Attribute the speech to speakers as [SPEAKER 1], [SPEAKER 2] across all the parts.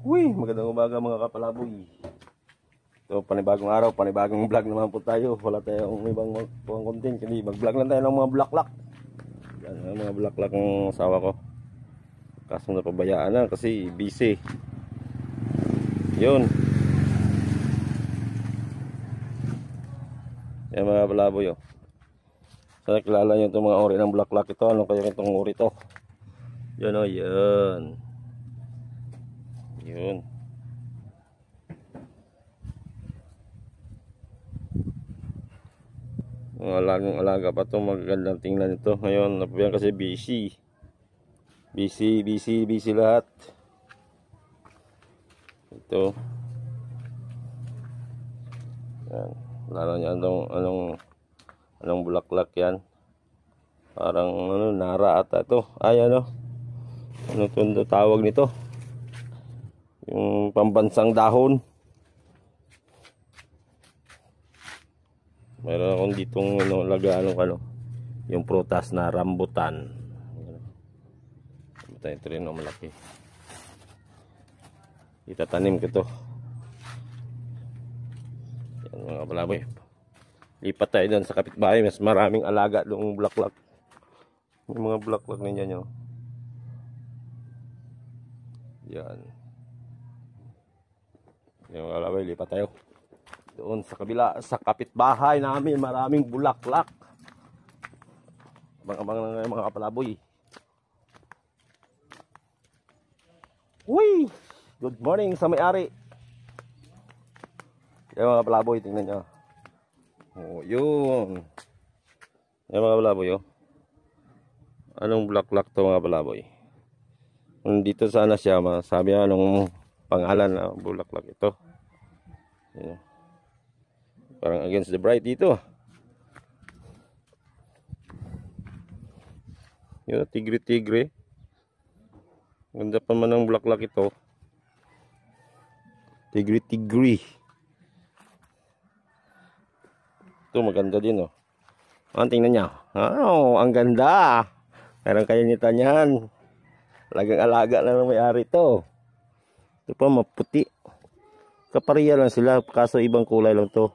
[SPEAKER 1] Uy, magandang umaga mga kapalaboy. So, panibagong araw, panibagong vlog naman po tayo. Wala tayong ibang pang content, kundi mag-vlog lang tayo ng mga blaklak. Yan, ang mga blaklak ng asawa ko. Kaso napabayaan na kasi busy. Yun. Yan mga kapalaboy, oh. Sa kilala nakilala nyo itong mga ori ng blaklak ito, ano kaya itong ori to? Yan, oh, yan. Yun. Ang alagang alaga pa itong magagandang tingnan ito. Ngayon, napuyan kasi busy. Busy, busy, busy lahat. Ito. Yan. Lalo niya anong, anong, anong bulaklak yan. Parang ano, nara ata ito. Ay ano. Ano tawag nito? yung pambansang dahon meron akong ditong ano, lagaan ng ano, yung prutas na rambutan rambutan ito rin no, malaki itatanim ko ito yan mga palaboy lipat tayo doon sa kapitbahay mas maraming alaga doon bulaklak yung mga bulaklak na dyan yan yung alaway, lipat tayo. Doon sa kabila, sa kapitbahay namin, maraming bulaklak. Abang-abang na mga kapalaboy. Uy! Good morning sa may-ari. Yung mga kapalaboy, tingnan nyo. Oh, yun. Yung mga kapalaboy, oh. Anong bulaklak to mga kapalaboy? Dito sana siya, sabi nga nung pangalan ng bulaklak ito. Yan. Parang against the bright dito. Yun, tigre-tigre. Ganda pa man ng bulaklak ito. Tigre-tigre. Ito maganda din oh. Ang ah, tingnan niya. Oh, ang ganda. Meron kayo nita niyan. Lagang alaga na may-ari ito. Ito pa maputi. Kapareha lang sila kaso ibang kulay lang to.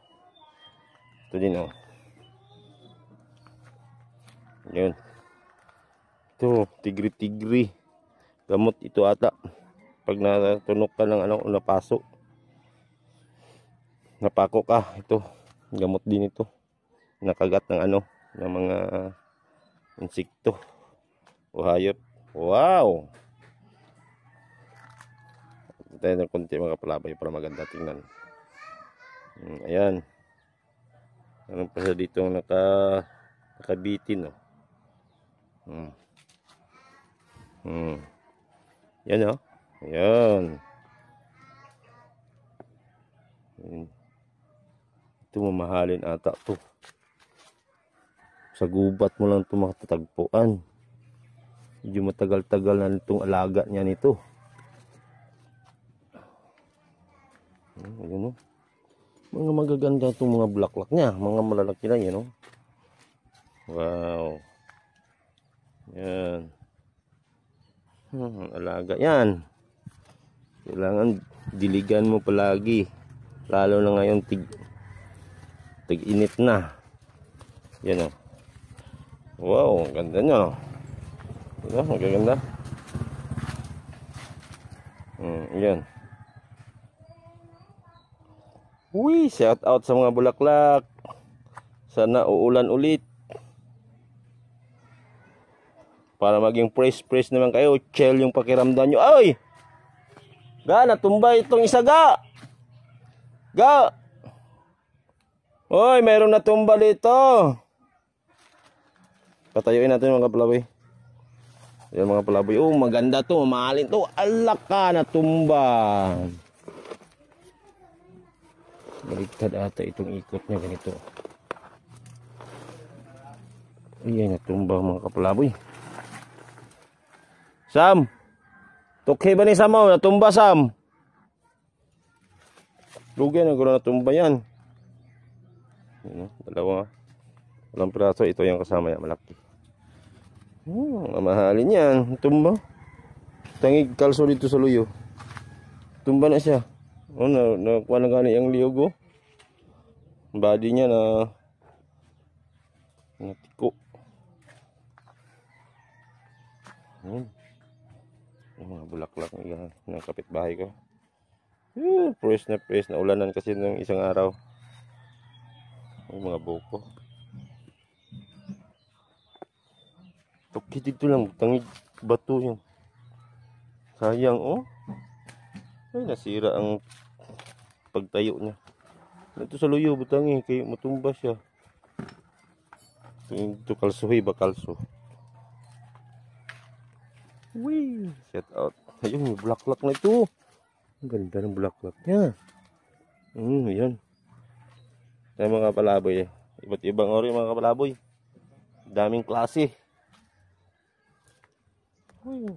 [SPEAKER 1] Ito din oh. Yun. Ito, tigri-tigri. Gamot ito ata. Pag natunok ka ng anong napaso. Napako ka. Ito, gamot din ito. Nakagat ng ano, ng mga insekto o hayop. Wow! tayo ng konti mga palabay para maganda tingnan. Hmm, ayan. meron pa siya dito naka, nakabitin, no? Hmm. Hmm. Yan, no? Ayan. Ayan. Hmm. Ito mamahalin ata to. Sa gubat mo lang ito makatatagpuan. Medyo matagal-tagal na itong alaga niya nito. Ayun o. Mga magaganda itong mga blacklock niya. Mga malalaki na yan o. No? Wow. Yan. Hmm, alaga yan. Kailangan diligan mo palagi. Lalo na ngayon tig tig-init na. Yan o. Wow, ganda niya. Diba? Magaganda. Hmm, yan. Uy, shout out sa mga bulaklak. Sana uulan ulit. Para maging fresh fresh naman kayo, chill yung pakiramdam nyo. Ay! Ga, natumba itong isa ga! Ga! Hoy, mayroong natumba dito. Patayuin natin mga palaboy. Yung mga palaboy. Oh, maganda to. Mahalin to. Alaka natumba. Alaka Baligtad ata itong ikot niya ganito. Ayan, natumba mga kapalaboy. Sam! Tukhe ba ni Sam mo? Oh? Natumba Sam! Lugi na gulo natumba yan. Ayan, oh, dalawa. Walang praso Ito yung kasama niya. Malaki. Hmm, mamahalin yan. Tumba. Tangig kalso dito sa luyo. Tumba na siya. Oh, na, nakuha na gani oh. ang liog oh. Body niya na natiko. Hmm. Yung mga bulaklak ng, ng kapitbahay ko. Uh, fresh na fresh na ulanan kasi ng isang araw. Yung mga buko. Tukid dito lang. Tangig bato yun. Sayang oh. Ay, nasira ang pagtayo niya. Ito sa luyo butangi eh, kay matumba siya. Ito kalsuhi eh, ba kalso. Wee, shout out. Ayun, may bulaklak na ito. Ang ganda ng bulaklak niya. Mm, yan. Yan mga palaboy Eh. Iba't ibang ori mga palaboy. Daming klase. Wee.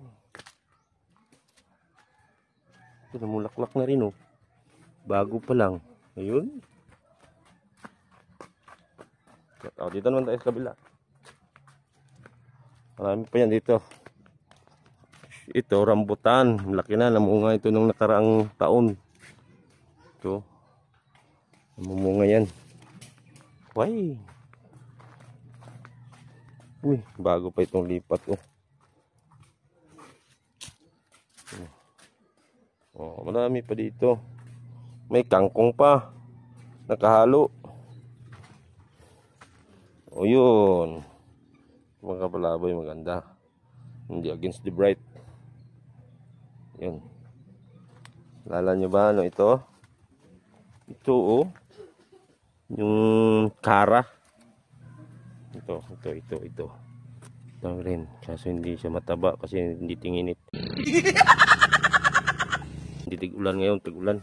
[SPEAKER 1] Ito namulaklak na rin oh bago pa lang ayun oh, dito naman tayo sa kabila marami pa yan dito ito rambutan laki na namunga ito nung nakaraang taon ito namumunga yan why uy bago pa itong lipat ko oh. oh marami pa dito may kangkong pa. Nakahalo. O yun. Mga kapalaboy maganda. Hindi against the bright. Yun. Lala nyo ba ano ito? Ito oh. Yung kara. Ito, ito, ito, ito. Ito rin. Kaso hindi siya mataba kasi hindi tinginit. hindi tig-ulan ngayon, tigulan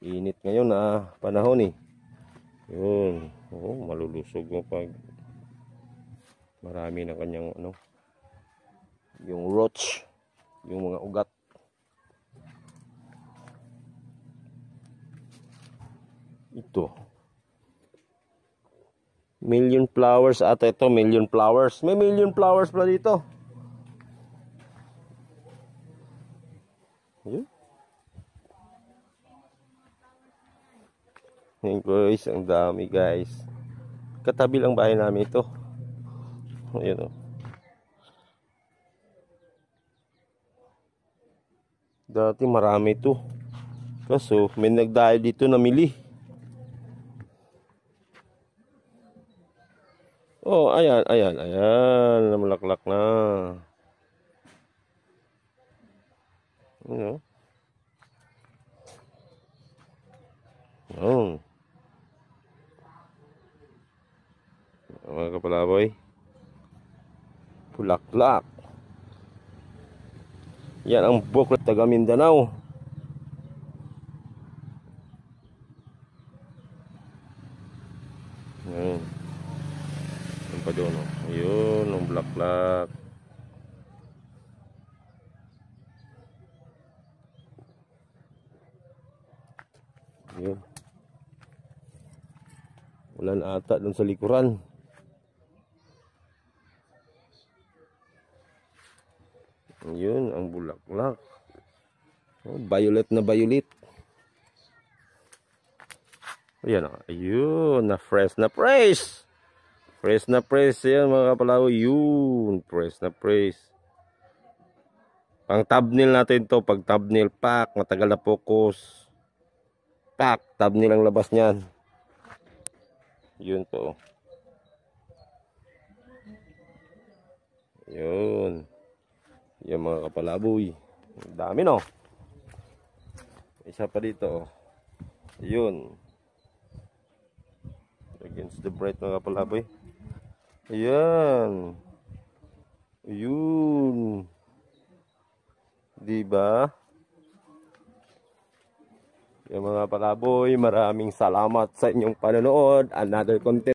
[SPEAKER 1] init ngayon na ah, panahon eh yun oh, malulusog mo pag marami na kanyang ano yung roach yung mga ugat ito million flowers at ito million flowers may million flowers pala dito Ayan guys, ang dami guys. Katabi lang bahay namin ito. Ayan o. Oh. Dati marami ito. Kaso may nagdahil dito namili. Oh, ayan, ayan, ayan. Namalaklak na. Ayan o. Oh. Ayan. So, mga kapalaboy. Pulaklak. Yan ang buklat taga Mindanao. Ayan. Yan pa doon. Oh. Ayun, ang bulaklak. Ayun. Ulan ata doon sa likuran. yun ang bulaklak oh, violet na violet ayan oh, ayun na fresh na fresh fresh na fresh yan mga kapalaw yun fresh na fresh pang thumbnail natin to pag thumbnail pack matagal na focus pack thumbnail ang labas niyan. yun 'to. yun yung mga kapalaboy. Dami no. Isa pa dito oh. Yun. Against the bright mga kapalaboy. Ayan. Yun. Diba? Yung mga kapalaboy maraming salamat sa inyong panonood. Another content.